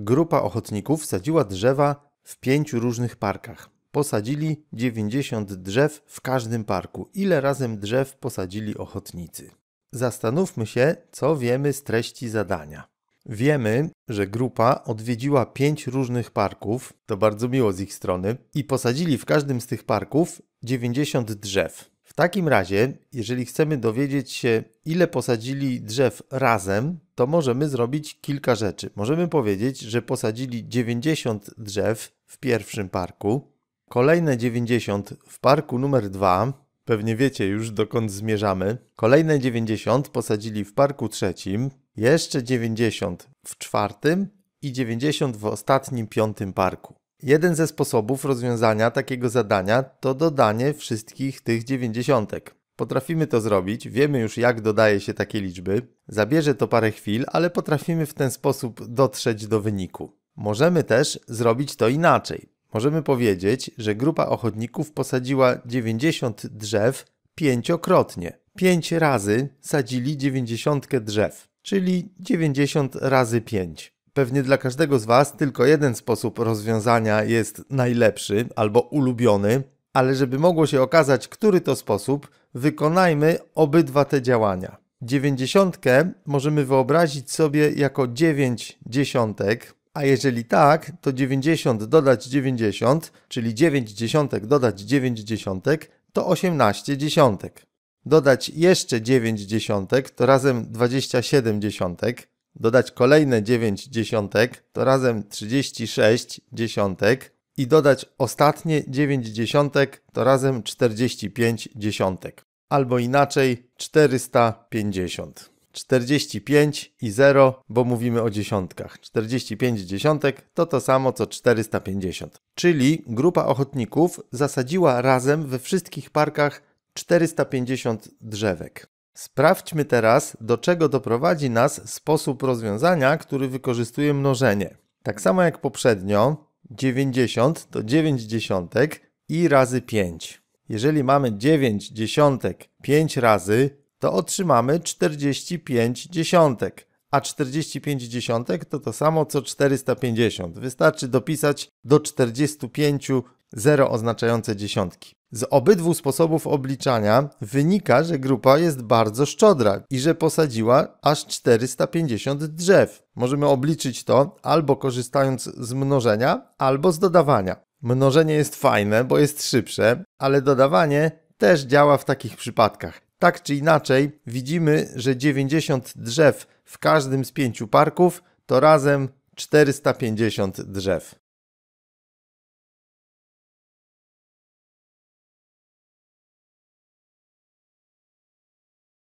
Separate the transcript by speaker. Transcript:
Speaker 1: grupa ochotników sadziła drzewa w pięciu różnych parkach. Posadzili 90 drzew w każdym parku. Ile razem drzew posadzili ochotnicy? Zastanówmy się, co wiemy z treści zadania. Wiemy, że grupa odwiedziła pięć różnych parków, to bardzo miło z ich strony, i posadzili w każdym z tych parków 90 drzew takim razie, jeżeli chcemy dowiedzieć się, ile posadzili drzew razem, to możemy zrobić kilka rzeczy. Możemy powiedzieć, że posadzili 90 drzew w pierwszym parku, kolejne 90 w parku numer 2, pewnie wiecie już dokąd zmierzamy, kolejne 90 posadzili w parku trzecim, jeszcze 90 w czwartym i 90 w ostatnim piątym parku. Jeden ze sposobów rozwiązania takiego zadania to dodanie wszystkich tych dziewięćdziesiątek. Potrafimy to zrobić, wiemy już jak dodaje się takie liczby. Zabierze to parę chwil, ale potrafimy w ten sposób dotrzeć do wyniku. Możemy też zrobić to inaczej. Możemy powiedzieć, że grupa ochotników posadziła 90 drzew pięciokrotnie. 5 razy sadzili 90 drzew, czyli 90 razy 5 pewnie dla każdego z Was tylko jeden sposób rozwiązania jest najlepszy albo ulubiony, ale żeby mogło się okazać, który to sposób, wykonajmy obydwa te działania. Dziewięćdziesiątkę możemy wyobrazić sobie jako 9 dziesiątek, a jeżeli tak, to 90 dodać 90, czyli 9 dziesiątek dodać 9 dziesiątek, to 18 dziesiątek. Dodać jeszcze 9 dziesiątek, to razem 27 dziesiątek dodać kolejne 9 dziesiątek, to razem 36 dziesiątek i dodać ostatnie 9 dziesiątek, to razem 45 dziesiątek. Albo inaczej 450. 45 i 0, bo mówimy o dziesiątkach. 45 dziesiątek to to samo co 450. Czyli grupa ochotników zasadziła razem we wszystkich parkach 450 drzewek. Sprawdźmy teraz, do czego doprowadzi nas sposób rozwiązania, który wykorzystuje mnożenie. Tak samo jak poprzednio, 90 to 9 dziesiątek i razy 5. Jeżeli mamy 9 dziesiątek 5 razy, to otrzymamy 45 dziesiątek. A 45 dziesiątek to to samo co 450. Wystarczy dopisać do 45 zero oznaczające dziesiątki. Z obydwu sposobów obliczania wynika, że grupa jest bardzo szczodra i że posadziła aż 450 drzew. Możemy obliczyć to albo korzystając z mnożenia, albo z dodawania. Mnożenie jest fajne, bo jest szybsze, ale dodawanie też działa w takich przypadkach. Tak czy inaczej, widzimy, że 90 drzew w każdym z pięciu parków to razem 450 drzew.